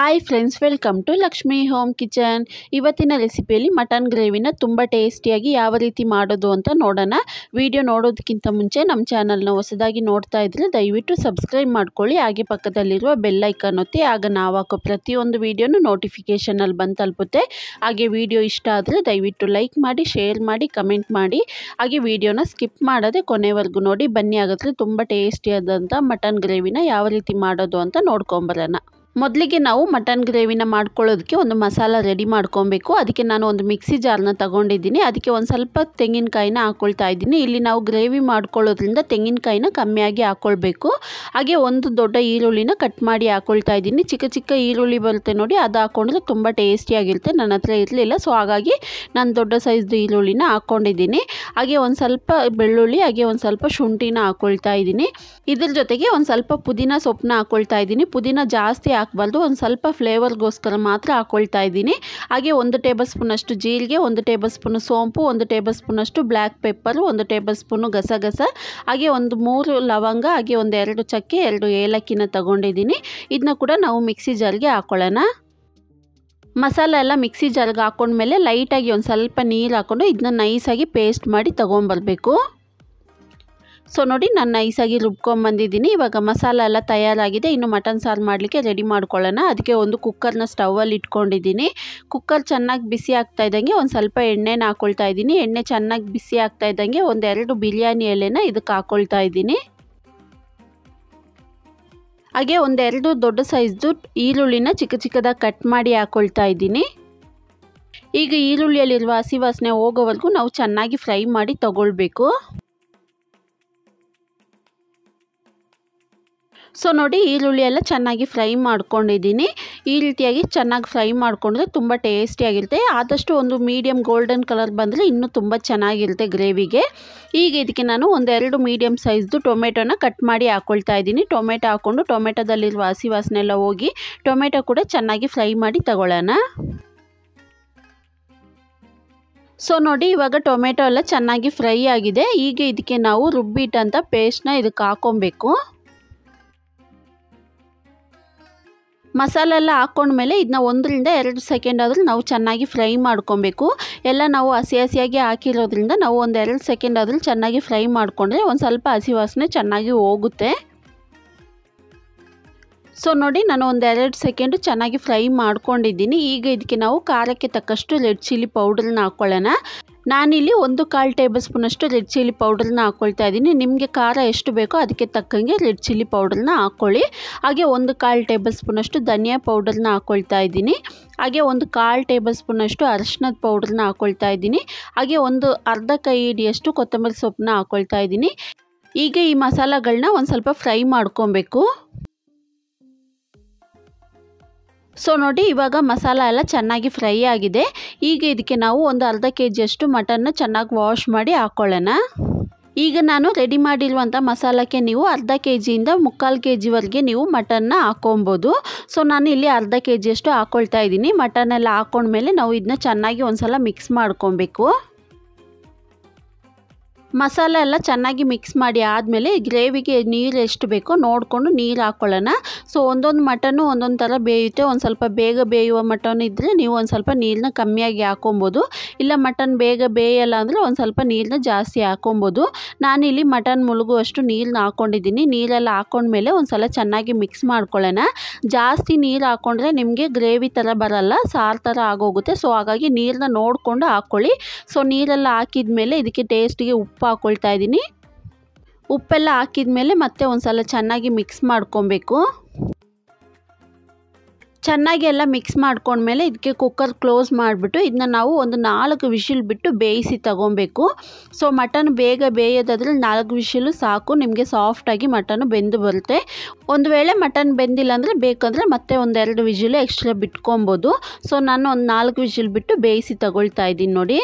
hi friends welcome to Lakshmi home kitchen ಇವತ್ತಿನ ರೆಸಿಪಿಯಲ್ಲಿ mutton ಗ್ರೇವಿನ ತುಂಬ ಟೇಸ್ಟಿಯಾಗಿ ಯಾವ ರೀತಿ ಮಾಡೋದು ಅಂತ ನೋಡೋಣ ವಿಡಿಯೋ ನೋಡೋದಕ್ಕಿಂತ ಮುಂಚೆ ನಮ್ಮ ಚಾನಲ್ನ ಹೊಸದಾಗಿ ನೋಡ್ತಾ ಇದ್ದರೆ ದಯವಿಟ್ಟು ಸಬ್ಸ್ಕ್ರೈಬ್ ಮಾಡ್ಕೊಳ್ಳಿ ಹಾಗೆ ಪಕ್ಕದಲ್ಲಿರುವ ಬೆಲ್ಲೈಕನ್ ಒತ್ತಿ ಆಗ ನಾವು ಹಾಕೋ ಪ್ರತಿಯೊಂದು ವೀಡಿಯೋನು ನೋಟಿಫಿಕೇಷನಲ್ಲಿ ಬಂದು ತಲುಪುತ್ತೆ ಹಾಗೆ ವಿಡಿಯೋ ಇಷ್ಟ ಆದರೆ ದಯವಿಟ್ಟು ಲೈಕ್ ಮಾಡಿ ಶೇರ್ ಮಾಡಿ ಕಮೆಂಟ್ ಮಾಡಿ ಹಾಗೆ ವಿಡಿಯೋನ ಸ್ಕಿಪ್ ಮಾಡದೆ ಕೊನೆವರೆಗೂ ನೋಡಿ ಬನ್ನಿ ಆಗುತ್ತೆ ತುಂಬ ಟೇಸ್ಟಿಯಾದಂಥ ಮಟನ್ ಗ್ರೇವಿನ ಯಾವ ರೀತಿ ಮಾಡೋದು ಅಂತ ನೋಡ್ಕೊಂಬರೋಣ ಮೊದಲಿಗೆ ನಾವು ಮಟನ್ ಗ್ರೇವಿನ ಮಾಡ್ಕೊಳ್ಳೋದಕ್ಕೆ ಒಂದು ಮಸಾಲ ರೆಡಿ ಮಾಡ್ಕೊಬೇಕು ಅದಕ್ಕೆ ನಾನು ಒಂದು ಮಿಕ್ಸಿ ಜಾರ್ನ ತಗೊಂಡಿದ್ದೀನಿ ಅದಕ್ಕೆ ಒಂದು ಸ್ವಲ್ಪ ತೆಂಗಿನಕಾಯಿನ ಹಾಕ್ಕೊಳ್ತಾ ಇದ್ದೀನಿ ಇಲ್ಲಿ ನಾವು ಗ್ರೇವಿ ಮಾಡ್ಕೊಳ್ಳೋದ್ರಿಂದ ತೆಂಗಿನಕಾಯಿನ ಕಮ್ಮಿಯಾಗಿ ಹಾಕ್ಕೊಳ್ಬೇಕು ಹಾಗೆ ಒಂದು ದೊಡ್ಡ ಈರುಳ್ಳಿನ ಕಟ್ ಮಾಡಿ ಹಾಕೊಳ್ತಾ ಇದ್ದೀನಿ ಚಿಕ್ಕ ಚಿಕ್ಕ ಈರುಳ್ಳಿ ಬರುತ್ತೆ ನೋಡಿ ಅದು ಹಾಕೊಂಡ್ರೆ ತುಂಬ ಟೇಸ್ಟಿಯಾಗಿರುತ್ತೆ ನನ್ನ ಹತ್ರ ಇರಲಿಲ್ಲ ಸೊ ಹಾಗಾಗಿ ನಾನು ದೊಡ್ಡ ಸೈಜ್ದು ಈರುಳ್ಳಿನ ಹಾಕ್ಕೊಂಡಿದ್ದೀನಿ ಹಾಗೆ ಒಂದು ಸ್ವಲ್ಪ ಬೆಳ್ಳುಳ್ಳಿ ಹಾಗೆ ಒಂದು ಸ್ವಲ್ಪ ಶುಂಠಿನ ಹಾಕ್ಕೊಳ್ತಾ ಇದ್ದೀನಿ ಇದ್ರ ಜೊತೆಗೆ ಒಂದು ಸ್ವಲ್ಪ ಪುದೀನ ಸೊಪ್ಪನ್ನ ಹಾಕೊಳ್ತಾ ಇದ್ದೀನಿ ಪುದೀನ ಜಾಸ್ತಿ ಹಾಕಬಾರ್ದು ಒಂದು ಸ್ವಲ್ಪ ಫ್ಲೇವರ್ಗೋಸ್ಕರ ಮಾತ್ರ ಹಾಕೊಳ್ತಾ ಇದ್ದೀನಿ ಹಾಗೆ ಒಂದು ಟೇಬಲ್ ಸ್ಪೂನಷ್ಟು ಜೀರಿಗೆ ಒಂದು ಟೇಬಲ್ ಸ್ಪೂನು ಸೋಂಪು ಒಂದು ಟೇಬಲ್ ಸ್ಪೂನಷ್ಟು ಬ್ಲ್ಯಾಕ್ ಪೆಪ್ಪರ್ ಒಂದು ಟೇಬಲ್ ಸ್ಪೂನು ಗಸಗಸ ಹಾಗೆ ಒಂದು ಮೂರು ಲವಂಗ ಹಾಗೆ ಒಂದು ಎರಡು ಚಕ್ಕೆ ಎರಡು ಏಲಕ್ಕಿನ ತಗೊಂಡಿದ್ದೀನಿ ಇದನ್ನ ಕೂಡ ನಾವು ಮಿಕ್ಸಿ ಜಾರ್ಗೆ ಹಾಕ್ಕೊಳ್ಳೋಣ ಮಸಾಲೆ ಎಲ್ಲ ಮಿಕ್ಸಿ ಜಾರಿಗೆ ಹಾಕೊಂಡ್ಮೇಲೆ ಲೈಟಾಗಿ ಒಂದು ಸ್ವಲ್ಪ ನೀರು ಹಾಕ್ಕೊಂಡು ಇದನ್ನ ನೈಸಾಗಿ ಪೇಸ್ಟ್ ಮಾಡಿ ತೊಗೊಂಬರ್ಬೇಕು ಸೊ ನೋಡಿ ನಾನು ನೈಸಾಗಿ ರುಬ್ಕೊಂಬಂದಿದ್ದೀನಿ ಇವಾಗ ಮಸಾಲ ಎಲ್ಲ ತಯಾರಾಗಿದೆ ಇನ್ನು ಮಟನ್ ಸಾರು ಮಾಡಲಿಕ್ಕೆ ರೆಡಿ ಮಾಡ್ಕೊಳ್ಳೋಣ ಅದಕ್ಕೆ ಒಂದು ಕುಕ್ಕರ್ನ ಸ್ಟವಲ್ಲಿ ಇಟ್ಕೊಂಡಿದ್ದೀನಿ ಕುಕ್ಕರ್ ಚೆನ್ನಾಗಿ ಬಿಸಿ ಆಗ್ತಾ ಇದ್ದಂಗೆ ಒಂದು ಸ್ವಲ್ಪ ಎಣ್ಣೆನ ಹಾಕ್ಕೊಳ್ತಾ ಇದ್ದೀನಿ ಎಣ್ಣೆ ಚೆನ್ನಾಗಿ ಬಿಸಿ ಆಗ್ತಾ ಇದ್ದಂಗೆ ಒಂದೆರಡು ಬಿರಿಯಾನಿ ಎಲೆನ ಇದಕ್ಕೆ ಹಾಕ್ಕೊಳ್ತಾ ಇದ್ದೀನಿ ಹಾಗೆ ಒಂದೆರಡು ದೊಡ್ಡ ಸೈಜ್ದು ಈರುಳ್ಳಿನ ಚಿಕ್ಕ ಚಿಕ್ಕದಾಗಿ ಕಟ್ ಮಾಡಿ ಹಾಕ್ಕೊಳ್ತಾ ಇದ್ದೀನಿ ಈಗ ಈರುಳ್ಳಿಯಲ್ಲಿರುವ ಹಸಿ ವಾಸನೆ ಹೋಗೋವರೆಗೂ ನಾವು ಚೆನ್ನಾಗಿ ಫ್ರೈ ಮಾಡಿ ತಗೊಳ್ಬೇಕು ಸೊ ನೋಡಿ ಈರುಳ್ಳಿ ಎಲ್ಲ ಚೆನ್ನಾಗಿ ಫ್ರೈ ಮಾಡ್ಕೊಂಡಿದ್ದೀನಿ ಈ ರೀತಿಯಾಗಿ ಚೆನ್ನಾಗಿ ಫ್ರೈ ಮಾಡಿಕೊಂಡ್ರೆ ತುಂಬ ಟೇಸ್ಟಿಯಾಗಿರುತ್ತೆ ಆದಷ್ಟು ಒಂದು ಮೀಡಿಯಮ್ ಗೋಲ್ಡನ್ ಕಲರ್ ಬಂದರೆ ಇನ್ನೂ ತುಂಬ ಚೆನ್ನಾಗಿರುತ್ತೆ ಗ್ರೇವಿಗೆ ಈಗ ಇದಕ್ಕೆ ನಾನು ಒಂದೆರಡು ಮೀಡಿಯಮ್ ಸೈಜ್ದು ಟೊಮೆಟೊನ ಕಟ್ ಮಾಡಿ ಹಾಕ್ಕೊಳ್ತಾ ಇದ್ದೀನಿ ಟೊಮೆಟೊ ಹಾಕ್ಕೊಂಡು ಟೊಮೆಟೊದಲ್ಲಿರುವ ಹಸಿ ವಾಸನೆ ಎಲ್ಲ ಹೋಗಿ ಟೊಮೆಟೊ ಕೂಡ ಚೆನ್ನಾಗಿ ಫ್ರೈ ಮಾಡಿ ತಗೊಳ್ಳೋಣ ಸೊ ನೋಡಿ ಇವಾಗ ಟೊಮೆಟೊ ಎಲ್ಲ ಚೆನ್ನಾಗಿ ಫ್ರೈ ಆಗಿದೆ ಈಗ ಇದಕ್ಕೆ ನಾವು ರುಬ್ಬಿಟ್ಟಂಥ ಪೇಸ್ಟ್ನ ಇದಕ್ಕೆ ಹಾಕೊಬೇಕು ಮಸಾಲೆ ಎಲ್ಲ ಹಾಕ್ಕೊಂಡ್ಮೇಲೆ ಇದನ್ನ ಒಂದರಿಂದ ಎರಡು ಸೆಕೆಂಡ್ ಆದರೂ ನಾವು ಚೆನ್ನಾಗಿ ಫ್ರೈ ಮಾಡ್ಕೊಬೇಕು ಎಲ್ಲ ನಾವು ಹಸಿ ಹಸಿಯಾಗಿ ಹಾಕಿರೋದ್ರಿಂದ ನಾವು ಒಂದು ಎರಡು ಸೆಕೆಂಡ್ ಆದರೂ ಚೆನ್ನಾಗಿ ಫ್ರೈ ಮಾಡಿಕೊಂಡ್ರೆ ಒಂದು ಸ್ವಲ್ಪ ಹಸಿ ವಾಸನೆ ಚೆನ್ನಾಗಿ ಹೋಗುತ್ತೆ ಸೊ ನೋಡಿ ನಾನು ಒಂದು ಎರಡು ಸೆಕೆಂಡು ಚೆನ್ನಾಗಿ ಫ್ರೈ ಮಾಡ್ಕೊಂಡಿದ್ದೀನಿ ಈಗ ಇದಕ್ಕೆ ನಾವು ಖಾರಕ್ಕೆ ತಕ್ಕಷ್ಟು ರೆಡ್ ಚಿಲ್ಲಿ ಪೌಡ್ರನ್ನ ಹಾಕ್ಕೊಳ್ಳೋಣ ನಾನಿಲ್ಲಿ ಒಂದು ಕಾಲು ಟೇಬಲ್ ಸ್ಪೂನಷ್ಟು ರೆಡ್ ಚಿಲ್ಲಿ ಪೌಡ್ರನ್ನ ಹಾಕ್ಕೊಳ್ತಾ ಇದ್ದೀನಿ ನಿಮಗೆ ಖಾರ ಎಷ್ಟು ಬೇಕೋ ಅದಕ್ಕೆ ತಕ್ಕಂಗೆ ರೆಡ್ ಚಿಲ್ಲಿ ಪೌಡ್ರನ್ನ ಹಾಕ್ಕೊಳ್ಳಿ ಹಾಗೆ ಒಂದು ಕಾಲು ಟೇಬಲ್ ಸ್ಪೂನಷ್ಟು ಧನಿಯಾ ಪೌಡ್ರನ್ನ ಹಾಕ್ಕೊಳ್ತಾ ಇದ್ದೀನಿ ಹಾಗೆ ಒಂದು ಕಾಲು ಟೇಬಲ್ ಸ್ಪೂನಷ್ಟು ಅರಶಿನದ ಪೌಡ್ರನ್ನ ಹಾಕ್ಕೊಳ್ತಾ ಇದ್ದೀನಿ ಹಾಗೆ ಒಂದು ಅರ್ಧ ಕೈ ಹಿಡಿಯಷ್ಟು ಕೊತ್ತಂಬರಿ ಸೊಪ್ಪನ್ನ ಹಾಕ್ಕೊಳ್ತಾ ಇದ್ದೀನಿ ಈಗ ಈ ಮಸಾಲಗಳನ್ನ ಒಂದು ಸ್ವಲ್ಪ ಫ್ರೈ ಮಾಡ್ಕೊಬೇಕು ಸೊ ನೋಡಿ ಇವಾಗ ಮಸಾಲ ಎಲ್ಲ ಚೆನ್ನಾಗಿ ಫ್ರೈ ಆಗಿದೆ ಈಗ ಇದಕ್ಕೆ ನಾವು ಒಂದು ಅರ್ಧ ಕೆ ಜಿಯಷ್ಟು ಮಟನ್ನ ಚೆನ್ನಾಗಿ ವಾಶ್ ಮಾಡಿ ಹಾಕ್ಕೊಳ್ಳೋಣ ಈಗ ನಾನು ರೆಡಿ ಮಾಡಿರುವಂಥ ಮಸಾಲಕ್ಕೆ ನೀವು ಅರ್ಧ ಕೆ ಜಿಯಿಂದ ಮುಕ್ಕಾಲು ಕೆ ಜಿವರೆಗೆ ನೀವು ಮಟನ್ನ ಹಾಕ್ಕೊಬೋದು ಸೊ ನಾನು ಇಲ್ಲಿ ಅರ್ಧ ಕೆ ಜಿಯಷ್ಟು ಹಾಕ್ಕೊಳ್ತಾ ಇದ್ದೀನಿ ಮಟನ್ನೆಲ್ಲ ಹಾಕೊಂಡ್ಮೇಲೆ ನಾವು ಇದನ್ನ ಚೆನ್ನಾಗಿ ಒಂದು ಸಲ ಮಿಕ್ಸ್ ಮಾಡ್ಕೊಬೇಕು ಮಸಾಲೆ ಎಲ್ಲ ಚೆನ್ನಾಗಿ ಮಿಕ್ಸ್ ಮಾಡಿ ಆದಮೇಲೆ ಗ್ರೇವಿಗೆ ನೀರು ಎಷ್ಟು ಬೇಕೋ ನೋಡಿಕೊಂಡು ನೀರು ಹಾಕ್ಕೊಳ್ಳೋಣ ಸೊ ಒಂದೊಂದು ಮಟನು ಒಂದೊಂದು ಥರ ಬೇಯುತ್ತೆ ಒಂದು ಸ್ವಲ್ಪ ಬೇಗ ಬೇಯುವ ಮಟನ್ ಇದ್ದರೆ ನೀವು ಒಂದು ಸ್ವಲ್ಪ ನೀರನ್ನ ಕಮ್ಮಿಯಾಗಿ ಹಾಕೊಬೋದು ಇಲ್ಲ ಮಟನ್ ಬೇಗ ಬೇಯಲ್ಲ ಅಂದರೆ ಒಂದು ಸ್ವಲ್ಪ ನೀರನ್ನ ಜಾಸ್ತಿ ಹಾಕೊಬೋದು ನಾನಿಲ್ಲಿ ಮಟನ್ ಮುಳುಗುವಷ್ಟು ನೀರನ್ನ ಹಾಕ್ಕೊಂಡಿದ್ದೀನಿ ನೀರೆಲ್ಲ ಹಾಕೊಂಡ್ಮೇಲೆ ಒಂದು ಸಲ ಚೆನ್ನಾಗಿ ಮಿಕ್ಸ್ ಮಾಡ್ಕೊಳ್ಳೋಣ ಜಾಸ್ತಿ ನೀರು ಹಾಕ್ಕೊಂಡ್ರೆ ನಿಮಗೆ ಗ್ರೇವಿ ಥರ ಬರಲ್ಲ ಸಾರು ಥರ ಆಗೋಗುತ್ತೆ ಸೊ ಹಾಗಾಗಿ ನೀರನ್ನ ನೋಡಿಕೊಂಡು ಹಾಕ್ಕೊಳ್ಳಿ ಸೊ ನೀರೆಲ್ಲ ಹಾಕಿದ ಮೇಲೆ ಇದಕ್ಕೆ ಟೇಸ್ಟಿಗೆ ಉಪ್ಪು ಉಪ್ಪು ಹಾಕ್ಕೊಳ್ತಾ ಇದ್ದೀನಿ ಉಪ್ಪೆಲ್ಲ ಹಾಕಿದ ಮೇಲೆ ಮತ್ತೆ ಒಂದು ಸಲ ಚೆನ್ನಾಗಿ ಮಿಕ್ಸ್ ಮಾಡ್ಕೊಬೇಕು ಚೆನ್ನಾಗಿ ಎಲ್ಲ ಮಿಕ್ಸ್ ಮಾಡ್ಕೊಂಡ್ಮೇಲೆ ಇದಕ್ಕೆ ಕುಕ್ಕರ್ ಕ್ಲೋಸ್ ಮಾಡಿಬಿಟ್ಟು ಇದನ್ನ ನಾವು ಒಂದು ನಾಲ್ಕು ವಿಷಿಲ್ ಬಿಟ್ಟು ಬೇಯಿಸಿ ತಗೊಬೇಕು ಸೊ ಮಟನ್ ಬೇಗ ಬೇಯೋದಾದ್ರಲ್ಲಿ ನಾಲ್ಕು ವಿಷಿಲು ಸಾಕು ನಿಮಗೆ ಸಾಫ್ಟಾಗಿ ಮಟನ್ ಬೆಂದು ಬರುತ್ತೆ ಒಂದು ವೇಳೆ ಮಟನ್ ಬೆಂದಿಲ್ಲ ಅಂದರೆ ಬೇಕಂದರೆ ಮತ್ತೆ ಒಂದೆರಡು ವಿಷಿಲು ಎಕ್ಸ್ಟ್ರಾ ಬಿಟ್ಕೊಬೋದು ಸೊ ನಾನು ಒಂದು ನಾಲ್ಕು ವಿಷಿಲ್ ಬಿಟ್ಟು ಬೇಯಿಸಿ ತಗೊಳ್ತಾ ಇದ್ದೀನಿ ನೋಡಿ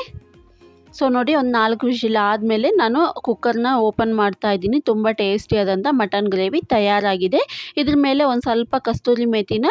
ಸೊ ನೋಡಿ ಒಂದು ನಾಲ್ಕು ವಿಷಲ್ ಆದಮೇಲೆ ನಾನು ಕುಕ್ಕರ್ನ ಓಪನ್ ಮಾಡ್ತಾ ಇದ್ದೀನಿ ತುಂಬ ಟೇಸ್ಟಿಯಾದಂಥ ಮಟನ್ ಗ್ರೇವಿ ತಯಾರಾಗಿದೆ ಇದ್ರ ಮೇಲೆ ಒಂದು ಸ್ವಲ್ಪ ಕಸ್ತೂರಿ ಮೇತಿನ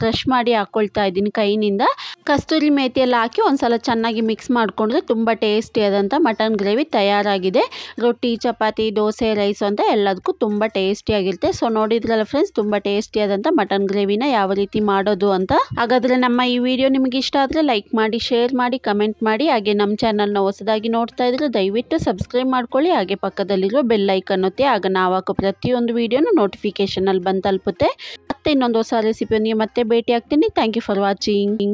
ಕ್ರಷ್ ಮಾಡಿ ಹಾಕ್ಕೊಳ್ತಾ ಇದ್ದೀನಿ ಕೈನಿಂದ ಕಸ್ತೂರಿ ಮೇತಿಯಲ್ಲಿ ಹಾಕಿ ಒಂದು ಸಲ ಚೆನ್ನಾಗಿ ಮಿಕ್ಸ್ ಮಾಡಿಕೊಂಡ್ರೆ ತುಂಬ ಟೇಸ್ಟಿಯಾದಂಥ ಮಟನ್ ಗ್ರೇವಿ ತಯಾರಾಗಿದೆ ರೊಟ್ಟಿ ಚಪಾತಿ ದೋಸೆ ರೈಸ್ ಅಂತ ಎಲ್ಲದಕ್ಕೂ ತುಂಬ ಟೇಸ್ಟಿಯಾಗಿರುತ್ತೆ ಸೊ ನೋಡಿದ್ರಲ್ಲ ಫ್ರೆಂಡ್ಸ್ ತುಂಬ ಟೇಸ್ಟಿಯಾದಂಥ ಮಟನ್ ಗ್ರೇವಿನ ಯಾವ ರೀತಿ ಮಾಡೋದು ಅಂತ ಹಾಗಾದರೆ ನಮ್ಮ ಈ ವಿಡಿಯೋ ನಿಮಗೆ ಇಷ್ಟ ಆದರೆ ಲೈಕ್ ಮಾಡಿ ಶೇರ್ ಮಾಡಿ ಕಮೆಂಟ್ ಮಾಡಿ ಹಾಗೆ ನಮ್ಮ ಚಾನಲ್ನ ಹೊಸದಾಗಿ ನೋಡ್ತಾ ಇದ್ರೆ ದಯವಿಟ್ಟು ಸಬ್ಸ್ಕ್ರೈಬ್ ಮಾಡ್ಕೊಳ್ಳಿ ಹಾಗೆ ಪಕ್ಕದಲ್ಲಿರೋ ಬೆಲ್ಲೈಕನ್ ಒತ್ತಿ ಆಗ ನಾವು ಹಾಕೋ ಪ್ರತಿಯೊಂದು ನೋಟಿಫಿಕೇಶನ್ ಅಲ್ಲಿ ಬಂದು ತಲುಪುತ್ತೆ ಮತ್ತೆ ಇನ್ನೊಂದು ಹೊಸ ರೆಸಿಪಿಯೊಂದಿಗೆ ಮತ್ತೆ ಭೇಟಿ ಆಗ್ತೀನಿ ಥ್ಯಾಂಕ್ ಯು ಫಾರ್ ವಾಚಿಂಗ್